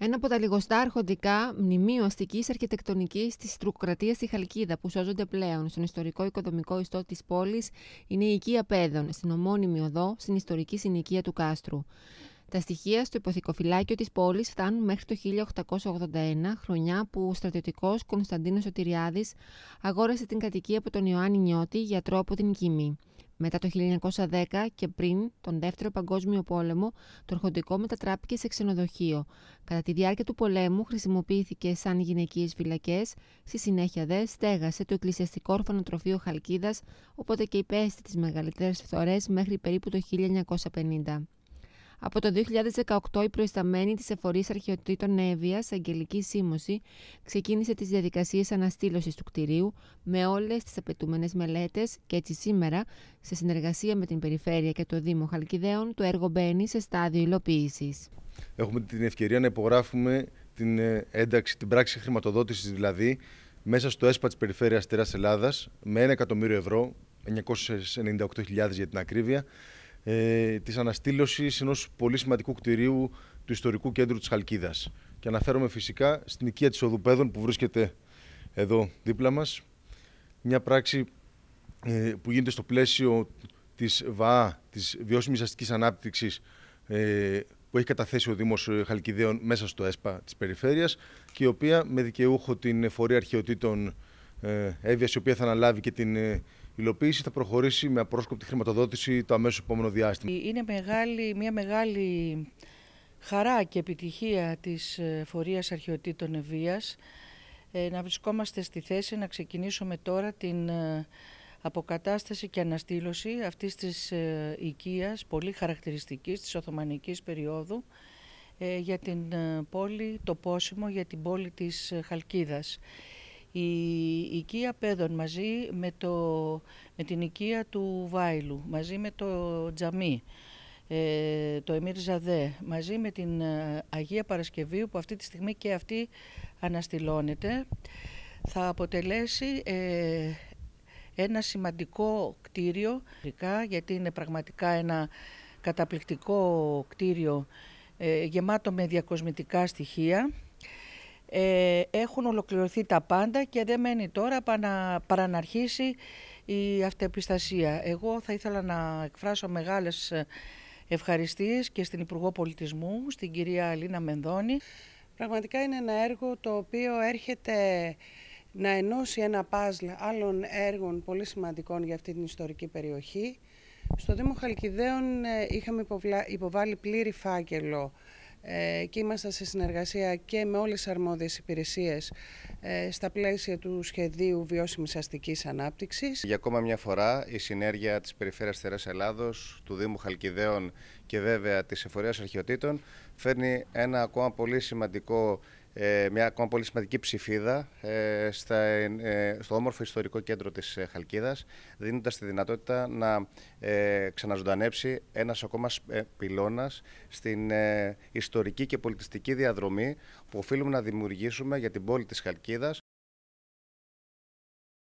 Ένα από τα λιγοστά αρχοντικά μνημείο αστικής αρχιτεκτονικής της Τρουκρατίας στη Χαλκίδα, που σώζονται πλέον στον ιστορικό οικοδομικό ιστό της πόλης, είναι η οικία Πέδων, στην ομώνυμη οδό, στην ιστορική συνοικία του κάστρου. Τα στοιχεία στο υποθηκοφυλάκιο της πόλης φτάνουν μέχρι το 1881, χρονιά που ο στρατιωτικός Κωνσταντίνος Σωτηριάδης αγόρασε την κατοικία από τον Ιωάννη Νιώτη, γιατρό από την Κίμη. Μετά το 1910 και πριν τον Δεύτερο Παγκόσμιο Πόλεμο, το αρχοντικό μετατράπηκε σε ξενοδοχείο. Κατά τη διάρκεια του πολέμου χρησιμοποιήθηκε σαν γυναικείες φυλακές, στη συνέχεια δε στέγασε το εκκλησιαστικό ορφανοτροφείο Χαλκίδας, οπότε και υπέστη τις μεγαλύτερες φθορές μέχρι περίπου το 1950. Από το 2018 η προϊσταμένη της Εφορή Αρχαιοτήτων Εύβοιας, Αγγελική Σίμωση, ξεκίνησε τις διαδικασίες αναστήλωσης του κτηρίου με όλες τις απαιτούμενες μελέτες και έτσι σήμερα, σε συνεργασία με την Περιφέρεια και το Δήμο Χαλκιδέων, το έργο μπαίνει σε στάδιο υλοποίησης. Έχουμε την ευκαιρία να υπογράφουμε την ε, ένταξη, την πράξη χρηματοδότησης δηλαδή, μέσα στο ΕΣΠΑ της περιφέρειας Τέρα Ελλάδας με 1 εκατομμύριο ευρώ, 998.000 για την ακρίβεια, ε, της αναστήλωσης ενός πολύ σημαντικού κτηρίου του Ιστορικού Κέντρου της Χαλκίδας. Και αναφέρομαι φυσικά στην οικία της Οδουπέδων που βρίσκεται εδώ δίπλα μας. Μια πράξη ε, που γίνεται στο πλαίσιο της ΒΑΑ, της Βιώσιμης Αστικής Ανάπτυξης, ε, που έχει καταθέσει ο Δήμος ε, Χαλκιδέων μέσα στο ΕΣΠΑ της περιφέρειας και η οποία με δικαιούχο την Φορή Αρχαιοτήτων ε, η οποία θα αναλάβει και την ε, η υλοποίηση θα προχωρήσει με απρόσκοπτη χρηματοδότηση το αμέσως επόμενο διάστημα. Είναι μεγάλη, μια μεγάλη χαρά και επιτυχία της ε, Φορείας Αρχαιοτήτων Ευβίας ε, να βρισκόμαστε στη θέση να ξεκινήσουμε τώρα την ε, αποκατάσταση και αναστήλωση αυτής της οικίας πολύ χαρακτηριστικής της Οθωμανικής περίοδου για την πόλη, το πόσιμο για την πόλη της Χαλκίδας η οικία Πέδων μαζί με, το, με την οικία του Βάιλου, μαζί με το Τζαμί, ε, το Εμίρ Ζαδέ, μαζί με την ε, Αγία Παρασκευή που αυτή τη στιγμή και αυτή αναστηλώνεται, θα αποτελέσει ε, ένα σημαντικό κτίριο, γιατί είναι πραγματικά ένα καταπληκτικό κτίριο γεμάτο με διακοσμητικά στοιχεία. Ε, έχουν ολοκληρωθεί τα πάντα και δεν μένει τώρα παρά να αρχίσει η αυτεπιστασία. Εγώ θα ήθελα να εκφράσω μεγάλες ευχαριστίες και στην Υπουργό Πολιτισμού, στην κυρία Αλίνα Μενδώνη. Πραγματικά είναι ένα έργο το οποίο έρχεται να ενώσει ένα παζλ άλλων έργων πολύ σημαντικών για αυτή την ιστορική περιοχή. Στο Δήμο Χαλκιδέων ε, είχαμε υποβάλει πλήρη φάκελο ε, και είμαστε σε συνεργασία και με όλες τις αρμόδιες υπηρεσίες ε, στα πλαίσια του σχεδίου βιώσιμης αστικής ανάπτυξης. Για ακόμα μια φορά η συνέργεια της Περιφέρειας Θερές Ελλάδος, του Δήμου Χαλκιδαίων και βέβαια της Εφορίας Αρχαιοτήτων φέρνει ένα ακόμα πολύ σημαντικό ε, μια ακόμα πολύ σημαντική ψηφίδα ε, ε, στο όμορφο ιστορικό κέντρο της Χαλκίδας, δίνοντας τη δυνατότητα να ξαναζωντανέψει ένας ακόμα πυλώνας στην ιστορική και πολιτιστική διαδρομή που οφείλουμε να δημιουργήσουμε για την πόλη της Χαλκίδας